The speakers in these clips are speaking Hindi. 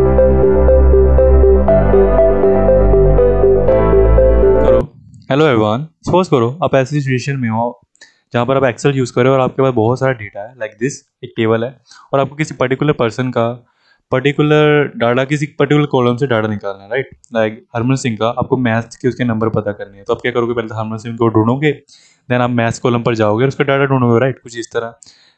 करो हेलो एवरीवन सपोज करो आप ऐसी सिचुएशन में हो जहाँ पर आप एक्सेल यूज़ करो और आपके पास बहुत सारा डेटा है लाइक like दिस एक टेबल है और आपको किसी पर्टिकुलर पर्सन का पर्टिकुलर डाटा किसी पर्टिकुलर कॉलम से डाटा निकालना है राइट लाइक हरमन सिंह का आपको मैथ्स के उसके नंबर पता करने हैं तो आप क्या करोगे पहले हरमन तो सिंह को ढूंढोगे देन आप मैथ्स कॉलम पर जाओगे उसका डाटा ढूंढोगे राइट कुछ इस तरह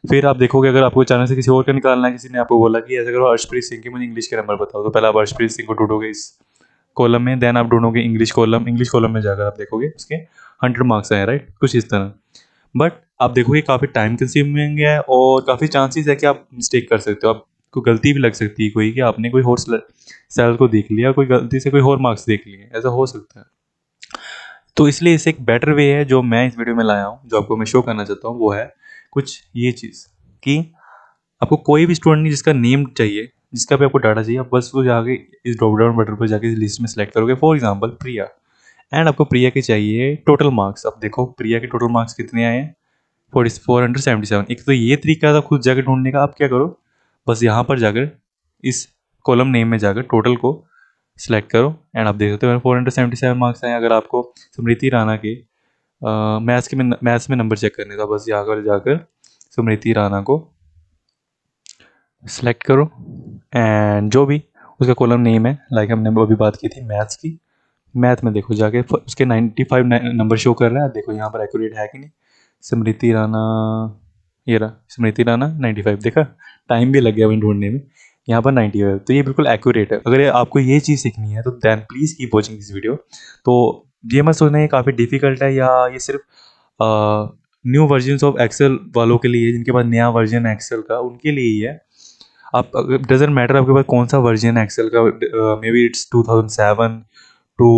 फिर आप देखोगे अगर आपको अचानक से किसी और का निकालना है किसी ने आपको बोला कि ऐसा करो अर्शप्रीत सिंह के मुझे इंग्लिश के नंबर बताओ तो पहले आप अर्शप्रीत सिंह को ढूंढोगे इस कॉलम में देन आप ढूंढोगे इंग्लिश कॉलम इंग्लिश कॉलम में जाकर आप देखोगे उसके हंड्रेड मार्क्स आए राइट कुछ इस तरह बट आप देखोगे काफ़ी टाइम कंज्यूमिंग है और काफ़ी चांसेस है कि आप मिस्टेक कर सकते हो आप को गलती भी लग सकती है कोई कि आपने कोई और सेल को देख लिया कोई गलती से कोई और मार्क्स देख लिए ऐसा हो सकता है तो इसलिए इसे एक बेटर वे है जो मैं इस वीडियो में लाया हूँ जो आपको मैं शो करना चाहता हूँ वो है कुछ ये चीज़ कि आपको कोई भी स्टूडेंट नहीं जिसका नेम चाहिए जिसका भी आपको डाटा चाहिए आप बस वो जाके इस ड्रॉप डाउन बटन पर जाके इस लिस्ट में सेलेक्ट करोगे फॉर एग्जाम्पल प्रिया एंड आपको प्रिया के चाहिए टोटल मार्क्स आप देखो प्रिया के टोटल मार्क्स कितने आए हैं forty four hundred seventy seven एक तो ये तरीका था खुद जाके ढूंढने का आप क्या करो बस यहाँ पर जाकर इस कॉलम नेम में जाकर टोटल को सिलेक्ट करो एंड आप देख सकते हो मेरे four hundred seventy seven marks आए अगर आपको स्मृति राणा के मैथ्स के मैथ्स में नंबर चेक करने था तो बस यहाँ पर जाकर स्मृति राणा को सिलेक्ट करो एंड जो भी उसका कॉलम नेम है लाइक हमने अभी बात की थी मैथ्स की मैथ में देखो जाके उसके फाइव नंबर शो कर रहे हैं देखो यहाँ पर एक्यूरेट है कि नहीं स्मृति राणा ये रहा स्मृति नाइन्टी 95 देखा टाइम भी लग गया हमें ढूंढने में यहाँ पर 95 तो ये बिल्कुल एक्यूरेट है अगर आपको ये चीज़ सीखनी है तो then please keep watching this video तो ये मत सोचना ये काफ़ी डिफिकल्ट है या ये सिर्फ न्यू वर्जन ऑफ एक्सेल वालों के लिए जिनके पास नया वर्जन है एक्सेल का उनके लिए ही है आप डजेंट मैटर आपके पास कौन सा वर्जन है एक्सेल का maybe it's two thousand seven two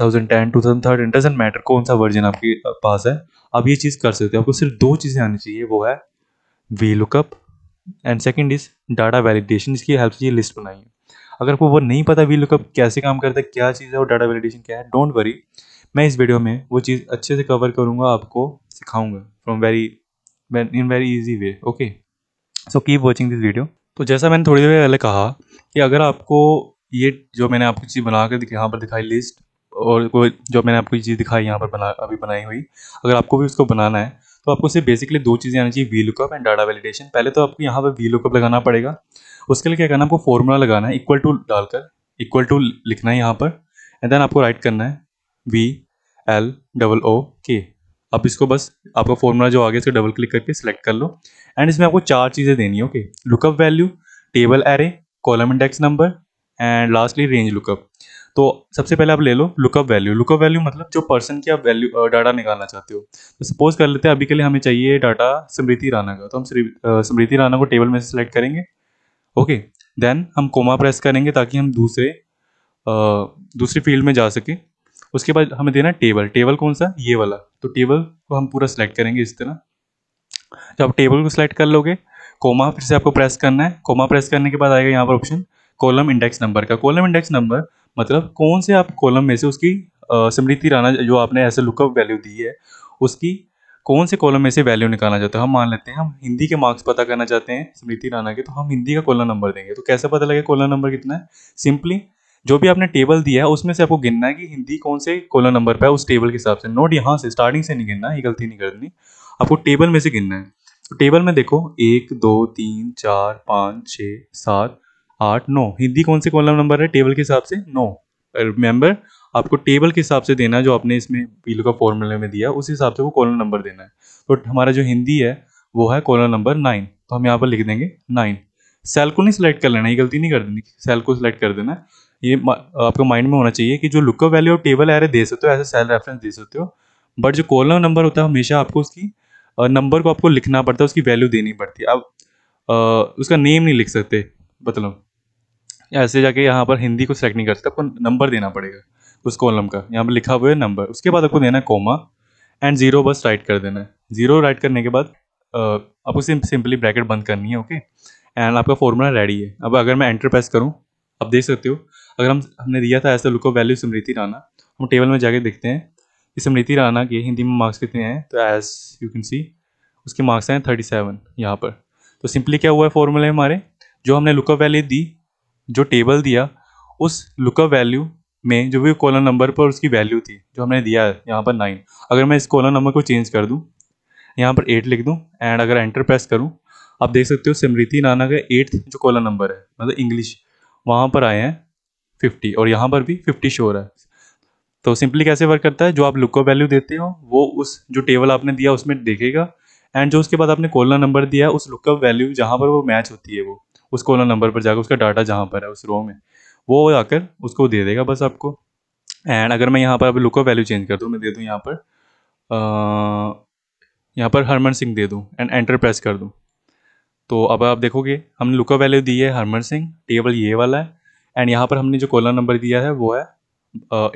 thousand ten two thousand thirteen doesn't matter कौन सा वर्जन आपके पास है आप ये चीज़ कर सकते हो आपको सिर्फ दो चीज़ें आनी चाहिए वो है V lookup and second is data validation इसकी हेल्प से ये लिस्ट बनाइए अगर आपको वो नहीं पता वी लुकअप कैसे काम करता है क्या चीज़ है और डाटा वैलिडेशन क्या है डोंट वरी मैं इस वीडियो में वो चीज़ अच्छे से कवर करूँगा आपको सिखाऊंगा from very in very easy way okay so keep watching this video तो जैसा मैंने थोड़ी देर पहले कहा कि अगर आपको ये जो मैंने आपको चीज़ बना कर यहाँ पर दिखाई लिस्ट और जो मैंने आपको ये चीज़ दिखाई यहाँ पर बना अभी बनाई हुई अगर आपको भी उसको बनाना है तो आपको सिर्फ बेसिकली दो चीज़ें आनी चाहिए V lookup and data validation पहले तो आपको यहाँ पर वी लुकअप लगाना पड़ेगा उसके लिए क्या करना है आपको फॉर्मूला लगाना है इक्वल टू डालकर इक्वल टू लिखना है यहाँ पर एंड देन आपको राइट करना है वी एल डबल ओ के आप इसको बस आपका फॉर्मूला जो आ गया इसको डबल क्लिक करके सेलेक्ट कर लो एंड इसमें आपको चार चीज़ें देनी है okay lookup value table array column index number and lastly range lookup तो सबसे पहले आप ले लो लुकअप वैल्यू लुकअप वैल्यू मतलब जो पर्सन की आप वैल्यू डाटा निकालना चाहते हो तो सपोज कर लेते हैं अभी के लिए हमें चाहिए डाटा स्मृति राणा का तो हम स्मृति राणा को टेबल में से सिलेक्ट करेंगे ओके देन हम कोमा प्रेस करेंगे ताकि हम दूसरे दूसरी फील्ड में जा सकें उसके बाद हमें देना टेबल टेबल कौन सा ये वाला तो टेबल को हम पूरा सिलेक्ट करेंगे इस तरह जब आप टेबल को सिलेक्ट कर लोगे कोमा फिर से आपको प्रेस करना है कोमा प्रेस करने के बाद आएगा यहाँ पर ऑप्शन कॉलम इंडेक्स नंबर का कॉलम इंडेक्स नंबर मतलब कौन से आप कॉलम में से उसकी स्मृति राणा जो आपने ऐसे लुकअप वैल्यू दी है उसकी कौन से कॉलम में से वैल्यू निकालना चाहते हैं हम मान लेते हैं हम हिंदी के मार्क्स पता करना चाहते हैं स्मृति राणा के तो हम हिंदी का कॉलम नंबर देंगे तो कैसे पता लगे कॉलम नंबर कितना है सिंपली जो भी आपने टेबल दिया है उसमें से आपको गिनना है कि हिंदी कौन से कॉलम नंबर पर है उस टेबल के हिसाब से नोट यहाँ से स्टार्टिंग से नहीं गिनना ये गलती नहीं करनी आपको टेबल में से गिनना है तो टेबल में देखो एक दो तीन चार पाँच छः सात आठ नौ हिंदी कौन से कॉलम नंबर है टेबल के हिसाब से नौ रिमेंबर आपको टेबल के हिसाब से देना है जो आपने इसमें पीलू का फॉर्मूले में दिया उस हिसाब से वो कॉलम नंबर देना है तो हमारा जो हिंदी है वो है कॉलम नंबर नाइन तो हम यहाँ पर लिख देंगे नाइन सेल को नहीं सिलेक्ट कर लेना ये गलती नहीं कर देनी सेल को सिलेक्ट कर देना ये आपका माइंड में होना चाहिए कि जो लुकअप वैल्यू और टेबल एरे दे सकते हो ऐसे सेल रेफरेंस दे सकते हो बट जो कॉलम नंबर होता है हमेशा आपको उसकी नंबर को आपको लिखना पड़ता है उसकी वैल्यू देनी पड़ती है आप उसका नेम नहीं लिख सकते मतलब ऐसे जाके यहाँ पर हिंदी को सेलेक्ट नहीं कर सकते आपको नंबर देना पड़ेगा उस कॉलम का यहाँ पर लिखा हुआ है नंबर उसके बाद आपको देना है कोमा एंड ज़ीरो बस राइट कर देना है ज़ीरो राइट करने के बाद आपको सिंपली ब्रैकेट बंद करनी है ओके एंड आपका फॉर्मूला रेडी है अब अगर मैं एंटर प्रेस करूँ आप देख सकते हो अगर हम हमने दिया था as the lookup value Smriti Rana हम टेबल में जाके देखते हैं कि स्मृति राना के हिंदी में मार्क्स कितने हैं तो एज यू कैन सी उसके मार्क्स हैं थर्टी सेवन यहाँ पर तो सिंपली क्या हुआ है फॉर्मूले हमारे जो हमने लुकअप वैल्यू दी जो टेबल दिया उस लुकअप वैल्यू में जो भी कॉलम नंबर पर उसकी वैल्यू थी जो हमने दिया है यहाँ पर नाइन अगर मैं इस कॉलम नंबर को चेंज कर दूँ यहाँ पर एट लिख दूँ एंड अगर एंटर प्रेस करूँ आप देख सकते हो स्मृति नाना का एट्थ जो कॉलम नंबर है मतलब इंग्लिश वहाँ पर आए हैं फिफ्टी और यहाँ पर भी फिफ्टी शोर है तो सिंपली कैसे वर्क करता है जो आप लुकअप वैल्यू देते हो वो उस जो टेबल आपने दिया उसमें देखेगा एंड जो उसके बाद आपने कॉलम नंबर दिया है उस लुकअप वैल्यू जहाँ पर वो मैच होती है वो उस कॉलर नंबर पर जाकर उसका डाटा जहाँ पर है उस रो में वो आकर उसको दे देगा बस आपको एंड अगर मैं यहाँ पर अब ऑफ वैल्यू चेंज कर दूँ मैं दे दूँ यहाँ पर आ, यहाँ पर हरमन सिंह दे दूँ एंड एंटर प्रेस कर दूँ तो अब आप देखोगे हमने ऑफ वैल्यू दी है हरमन सिंह टेबल ये वाला है एंड यहाँ पर हमने जो कॉलर नंबर दिया है वो है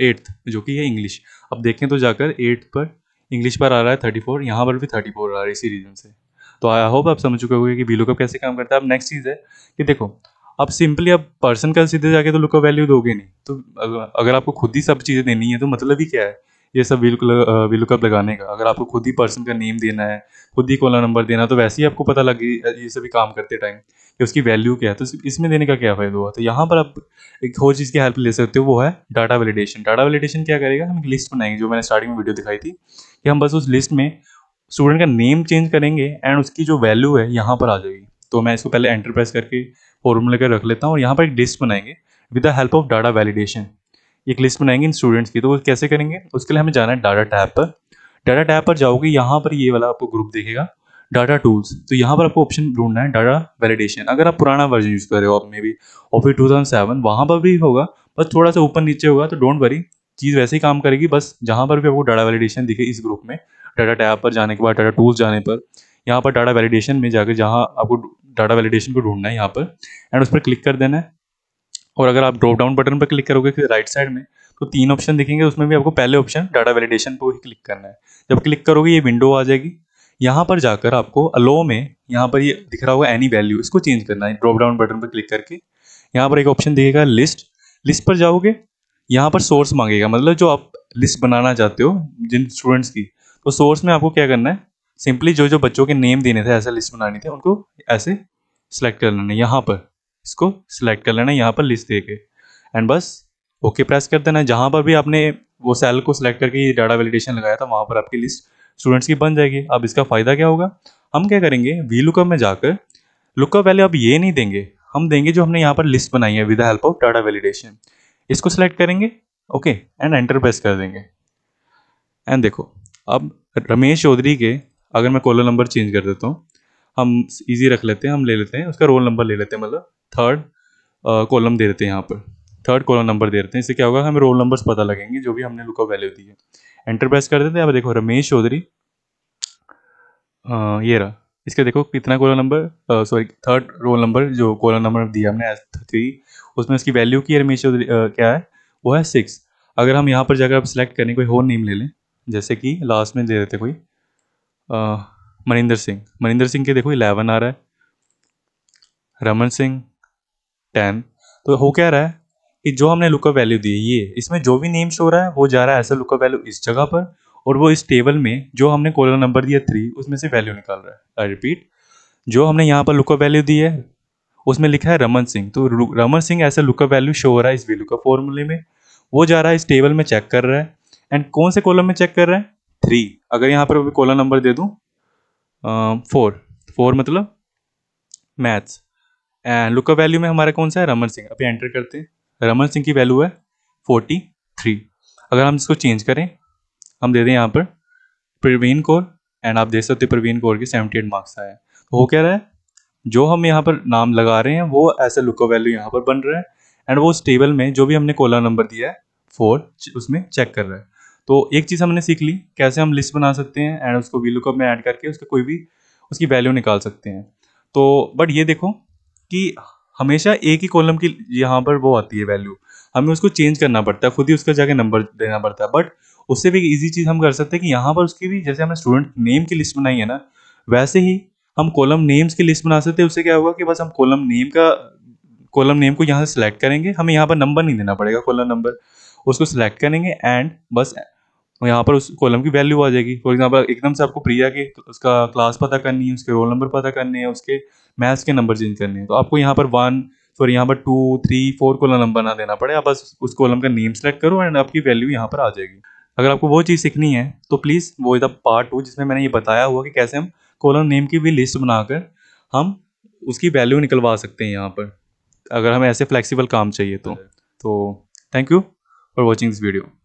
एट्थ जो कि है इंग्लिश अब देखें तो जाकर एट्थ पर इंग्लिश पर आ रहा है थर्टी फोर यहाँ पर भी थर्टी फोर आ रहा है इसी रीज़न से तो आई होप आप समझ चुके होंगे कि वी लुकअप कैसे काम करता है अब नेक्स्ट चीज़ है कि देखो अब सिंपली अब पर्सन का सीधे जाके तो लुकअप वैल्यू दोगे नहीं तो अगर आपको खुद ही सब चीज़ें देनी है तो मतलब ही क्या है ये सब वी लुकअप लगाने का अगर आपको खुद ही पर्सन का नेम देना है खुद ही कॉलर नंबर देना है तो वैसे ही आपको पता लगे ये सभी काम करते टाइम कि उसकी वैल्यू क्या है तो इसमें देने का क्या फ़ायदा हुआ तो यहाँ पर आप एक और चीज़ की हेल्प ले सकते हो वो है डाटा वैलिडेशन डाटा वैलिडेशन क्या करेगा हम एक लिस्ट बनाएंगे जो मैंने स्टार्टिंग में वीडियो दिखाई थी कि हम बस उस लिस्ट में स्टूडेंट का नेम चेंज करेंगे एंड उसकी जो वैल्यू है यहाँ पर आ जाएगी तो मैं इसको पहले एंटरप्राइज करके फॉर्मूला कर रख लेता हूँ और यहाँ पर एक लिस्ट बनाएंगे with the help of data validation एक लिस्ट बनाएंगे इन स्टूडेंट्स की तो वो कैसे करेंगे उसके लिए हमें जाना है डाटा टैप पर डाटा टैप पर जाओगे यहाँ पर ये वाला आपको ग्रुप देखेगा डाटा टूल्स तो यहाँ पर आपको ऑप्शन ढूंढना है डाटा वैलिडेशन अगर आप पुराना वर्जन यूज़ कर रहे हो आप मे बी और फिर टू थाउजेंड सेवन वहाँ पर भी होगा बस थोड़ा सा ऊपर नीचे होगा तो डोंट वरी चीज़ वैसे ही काम करेगी बस जहाँ पर भी आपको डाटा वैलिडेशन दिखे इस ग्रुप में डाटा टैब पर जाने के बाद डाटा टूल्स जाने पर यहाँ पर डाटा वैलिडेशन में जाकर जहाँ आपको डाटा वैलिडेशन को ढूंढना है यहाँ पर एंड उस पर क्लिक कर देना है और अगर आप ड्रॉप डाउन बटन पर क्लिक करोगे फिर राइट साइड में तो तीन ऑप्शन दिखेंगे उसमें भी आपको पहले ऑप्शन डाटा वैलिडेशन पर ही क्लिक करना है जब क्लिक करोगे ये विंडो आ जाएगी यहाँ पर जाकर आपको अलो में यहाँ पर ये यह दिख रहा होगा एनी वैल्यू इसको चेंज करना है ड्रॉप डाउन बटन पर क्लिक करके यहाँ पर एक ऑप्शन दिखेगा लिस्ट लिस्ट पर जाओगे यहाँ पर सोर्स मांगेगा मतलब जो आप लिस्ट बनाना चाहते हो जिन स्टूडेंट्स की तो सोर्स में आपको क्या करना है सिंपली जो जो बच्चों के नेम देने थे ऐसा लिस्ट बनानी थी उनको ऐसे सिलेक्ट कर लेना यहाँ पर इसको सिलेक्ट कर लेना यहाँ पर लिस्ट दे के एंड बस ओके प्रेस कर देना जहाँ पर भी आपने वो सेल को सिलेक्ट करके ये डाटा वैलिडेशन लगाया था वहाँ पर आपकी लिस्ट स्टूडेंट्स की बन जाएगी अब इसका फ़ायदा क्या होगा हम क्या करेंगे वी लुकअप में जाकर लुकअप वैल्यू आप ये नहीं देंगे हम देंगे जो हमने यहाँ पर लिस्ट बनाई है with help of data validation इसको सिलेक्ट करेंगे ओके एंड एंटर प्रेस कर देंगे एंड देखो अब रमेश चौधरी के अगर मैं कॉलर नंबर चेंज कर देता हूँ हम इजी रख लेते हैं हम ले लेते हैं उसका रोल नंबर ले लेते हैं मतलब थर्ड कॉलम दे देते हैं यहाँ पर थर्ड कॉलम नंबर दे देते हैं इससे क्या होगा हमें रोल नंबर्स पता लगेंगे जो भी हमने लुकअप वैल्यू दी है एंटर प्रेस कर देते हैं अब देखो रमेश चौधरी ये रहा इसके देखो कितना column number sorry third roll number जो कॉलम नंबर दिया हमने थ्री उसमें उसकी वैल्यू की रमेश चौधरी क्या है वो है सिक्स अगर हम यहाँ पर जाकर अब सिलेक्ट करें कोई होल नेम ले लें जैसे कि लास्ट में दे देते कोई मनिंदर सिंह मनिंदर सिंह के देखो इलेवन आ रहा है रमन सिंह टेन तो हो क्या रहा है कि जो हमने लुकअप वैल्यू दी है ये इसमें जो भी नेम शो रहा है वो जा रहा है ऐसा लुकअप वैल्यू इस जगह पर और वो इस टेबल में जो हमने कॉलर नंबर दिया थ्री उसमें से वैल्यू निकाल रहा है आई रिपीट जो हमने यहाँ पर लुकअप वैल्यू दी है उसमें लिखा है रमन सिंह तो रमन सिंह ऐसा लुकअप वैल्यू शो हो रहा है इस वैल्यू का फॉर्मूले में वो जा रहा है इस टेबल में चेक कर रहा है एंड कौन से कॉलम में चेक कर रहे हैं थ्री अगर यहाँ पर अभी कॉलम नंबर दे दूँ फोर फोर मतलब मैथ्स एंड लुकअप वैल्यू में हमारा कौन सा है रमन सिंह अभी एंटर करते हैं रमन सिंह की वैल्यू है फोर्टी थ्री अगर हम इसको चेंज करें हम दे दें यहाँ पर प्रवीण कौर एंड आप देख सकते हो प्रवीण कौर के सेवेंटी एट मार्क्स आए तो वो कह रहा है जो हम यहाँ पर नाम लगा रहे हैं वो ऐसे लुकअप वैल्यू यहाँ पर बन रहा है एंड वो उस टेबल में जो भी हमने कोला नंबर दिया है फोर उसमें चेक कर रहा है तो एक चीज़ हमने सीख ली कैसे हम लिस्ट बना सकते हैं एंड उसको वीलुकअप में ऐड करके उसका कोई भी उसकी वैल्यू निकाल सकते हैं तो बट ये देखो कि हमेशा एक ही कॉलम की यहाँ पर वो आती है वैल्यू हमें उसको चेंज करना पड़ता है खुद ही उसका जाके नंबर देना पड़ता है बट उससे भी ईजी चीज़ हम कर सकते हैं कि यहाँ पर उसकी भी जैसे हमने स्टूडेंट नेम की लिस्ट बनाई है ना वैसे ही हम कॉलम नेम्स की लिस्ट बना सकते हैं उससे क्या होगा कि बस हम कॉलम नेम का कॉलम नेम को यहाँ से सिलेक्ट करेंगे हमें यहाँ पर नंबर नहीं देना पड़ेगा कॉलम नंबर उसको सिलेक्ट करेंगे एंड बस और यहाँ पर उस कॉलम की वैल्यू आ जाएगी फॉर एग्जांपल एकदम से आपको प्रिया के तो उसका क्लास पता करनी है उसके रोल नंबर पता करने हैं उसके मैथ्स के नंबर चेंज करने हैं तो आपको यहाँ पर वन सॉरी यहाँ पर टू थ्री फोर कॉलम ना देना पड़े आप बस उस कॉलम का नेम सेलेक्ट करो एंड आपकी वैल्यू यहाँ पर आ जाएगी अगर आपको वो चीज़ सीखनी है तो प्लीज़ वो इधर पार्ट टू जिसमें मैंने ये बताया हुआ कि कैसे हम कॉलम नेम की भी लिस्ट बनाकर हम उसकी वैल्यू निकलवा सकते हैं यहाँ पर अगर हमें ऐसे फ्लेक्सिबल काम चाहिए तो thank you for watching this video